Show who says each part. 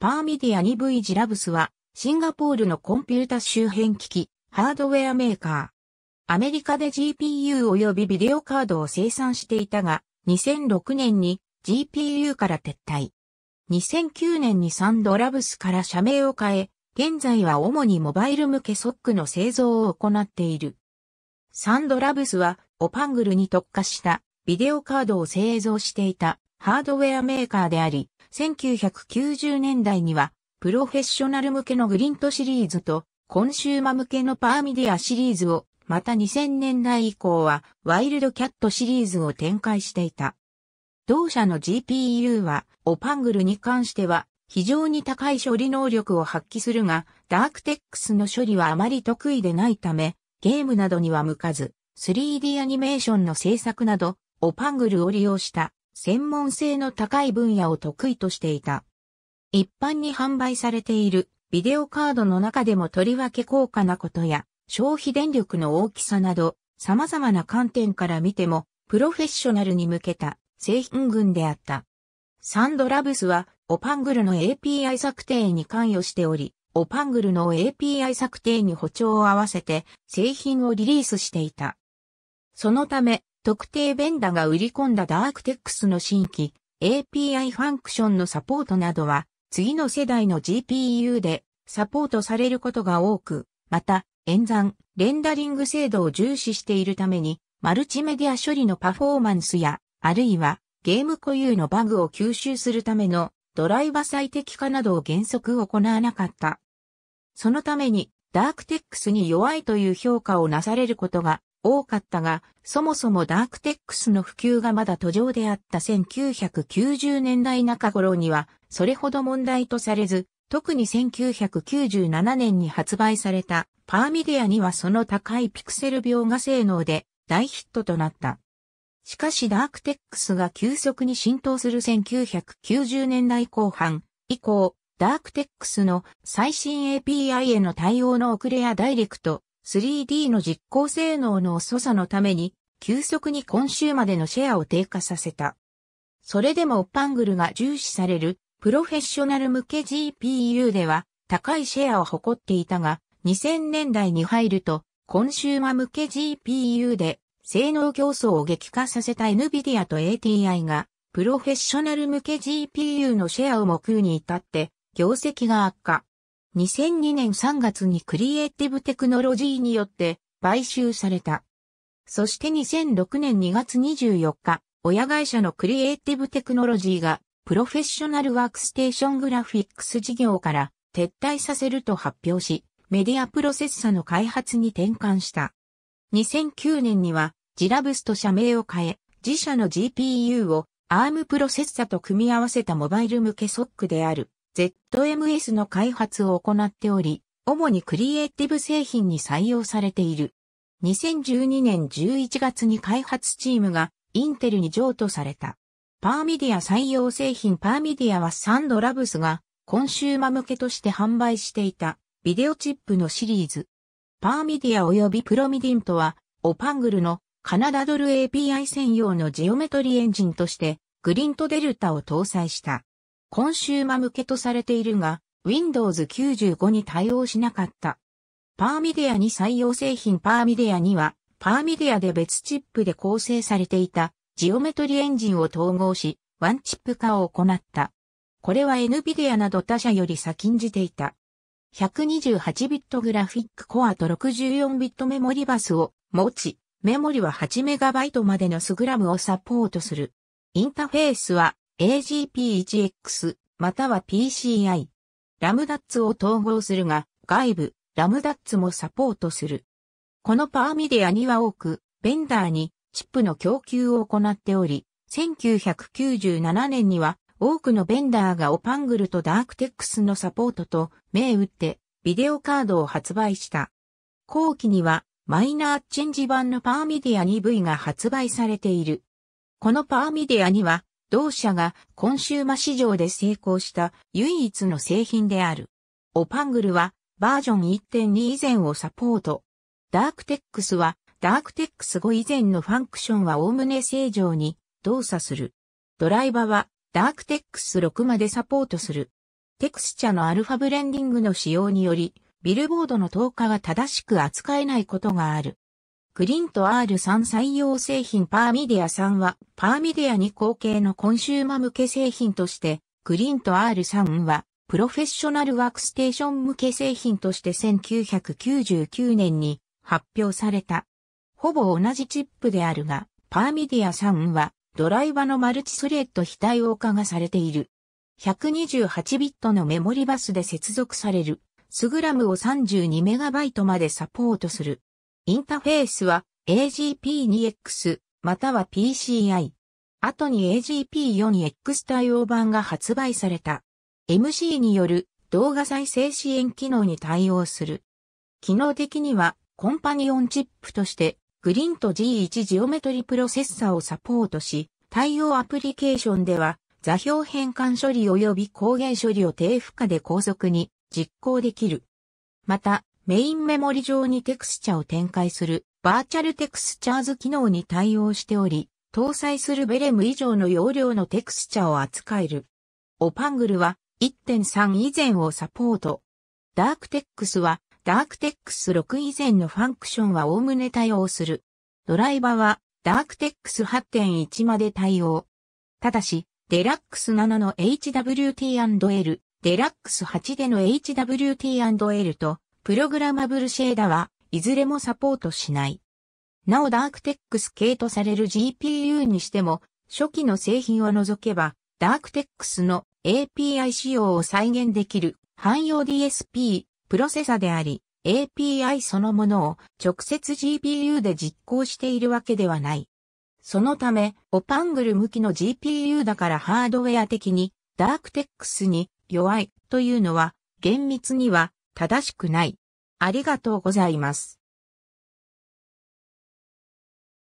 Speaker 1: パーミディア 2V ジラブスは、シンガポールのコンピュータ周辺機器、ハードウェアメーカー。アメリカで GPU 及びビデオカードを生産していたが、2006年に GPU から撤退。2009年にサンドラブスから社名を変え、現在は主にモバイル向けソックの製造を行っている。サンドラブスは、オパングルに特化したビデオカードを製造していたハードウェアメーカーであり、1990年代には、プロフェッショナル向けのグリントシリーズと、コンシューマ向けのパーミディアシリーズを、また2000年代以降は、ワイルドキャットシリーズを展開していた。同社の GPU は、オパングルに関しては、非常に高い処理能力を発揮するが、ダークテックスの処理はあまり得意でないため、ゲームなどには向かず、3D アニメーションの制作など、オパングルを利用した専門性の高い分野を得意としていた。一般に販売されているビデオカードの中でもとりわけ高価なことや消費電力の大きさなど様々な観点から見てもプロフェッショナルに向けた製品群であった。サンドラブスはオパングルの API 策定に関与しており、オパングルの API 策定に歩調を合わせて製品をリリースしていた。そのため、特定ベンダが売り込んだダークテックスの新規 API ファンクションのサポートなどは次の世代の GPU でサポートされることが多く、また演算、レンダリング精度を重視しているためにマルチメディア処理のパフォーマンスや、あるいはゲーム固有のバグを吸収するためのドライバ最適化などを原則行わなかった。そのためにダークテックスに弱いという評価をなされることが多かったが、そもそもダークテックスの普及がまだ途上であった1990年代中頃には、それほど問題とされず、特に1997年に発売されたパーミディアにはその高いピクセル描画性能で大ヒットとなった。しかしダークテックスが急速に浸透する1990年代後半以降、ダークテックスの最新 API への対応の遅れやダイレクト 3D の実行性能の遅さのために、急速に今週までのシェアを低下させた。それでもパングルが重視されるプロフェッショナル向け GPU では高いシェアを誇っていたが、2000年代に入るとコンシューマ向け GPU で性能競争を激化させた NVIDIA と ATI がプロフェッショナル向け GPU のシェアを目空に至って業績が悪化。2002年3月にクリエイティブテクノロジーによって買収された。そして2006年2月24日、親会社のクリエイティブテクノロジーがプロフェッショナルワークステーショングラフィックス事業から撤退させると発表し、メディアプロセッサの開発に転換した。2009年には、ジラブスと社名を変え、自社の GPU を ARM プロセッサと組み合わせたモバイル向けソックである ZMS の開発を行っており、主にクリエイティブ製品に採用されている。2012年11月に開発チームがインテルに譲渡された。パーミディア採用製品パーミディアはサンドラブスがコンシューマ向けとして販売していたビデオチップのシリーズ。パーミディア及びプロミディントはオパングルのカナダドル API 専用のジオメトリエンジンとしてグリントデルタを搭載した。コンシューマ向けとされているが、Windows 95に対応しなかった。パーミディアに採用製品パーミディアには、パーミディアで別チップで構成されていたジオメトリエンジンを統合し、ワンチップ化を行った。これは NVIDIA など他社より先んじていた。128ビットグラフィックコアと64ビットメモリバスを持ち、メモリは 8MB までのスグラムをサポートする。インターフェースは AGP1X または PCI。ラムダッツを統合するが、外部、ラムダッツもサポートする。このパーミディアには多く、ベンダーにチップの供給を行っており、1997年には多くのベンダーがオパングルとダークテックスのサポートと銘打ってビデオカードを発売した。後期にはマイナーチェンジ版のパーミディア 2V が発売されている。このパーミディアには同社がコンシューマ市場で成功した唯一の製品である。オパングルはバージョン1.2以前をサポート。ダークテックスはダークテックス5以前のファンクションはおおむね正常に動作する。ドライバはダークテックス6までサポートする。テクスチャのアルファブレンディングの使用により、ビルボードの透過が正しく扱えないことがある。クリント R3 採用製品パーミディア3は、パーミディアに後継のコンシューマ向け製品として、クリント R3 は、プロフェッショナルワークステーション向け製品として1999年に発表された。ほぼ同じチップであるが、パーミディア3は、ドライバのマルチスレッド非対応化がされている。128ビットのメモリバスで接続される。スグラムを 32MB までサポートする。インターフェースは AGP2X または PCI。後に AGP4X 対応版が発売された。MC による動画再生支援機能に対応する。機能的にはコンパニオンチップとしてグリンと G1 ジオメトリプロセッサをサポートし、対応アプリケーションでは座標変換処理及び光源処理を低負荷で高速に実行できる。また、メインメモリ上にテクスチャを展開するバーチャルテクスチャーズ機能に対応しており、搭載するベレム以上の容量のテクスチャを扱える。オパングルは1.3以前をサポート。ダークテックスはダークテックス6以前のファンクションはおおむね対応する。ドライバはダークテックス8.1まで対応。ただし、デラックス7の HWT&L、デラックス8での HWT&L とプログラマブルシェーダはいずれもサポートしない。なおダークテックス系とされる GPU にしても、初期の製品を除けば、ダークテックスの API 仕様を再現できる汎用 DSP プロセサであり、API そのものを直接 GPU で実行しているわけではない。そのため、オパングル向きの GPU だからハードウェア的に、ダークテックスに弱いというのは、厳密には正しくない。ありがとうございます。